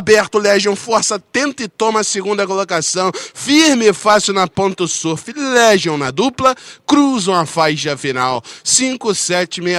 aberto, Legion força, tenta e toma a segunda colocação, firme e fácil na ponta surf, Legion na dupla, cruzam a faixa final, 5, 7, 6,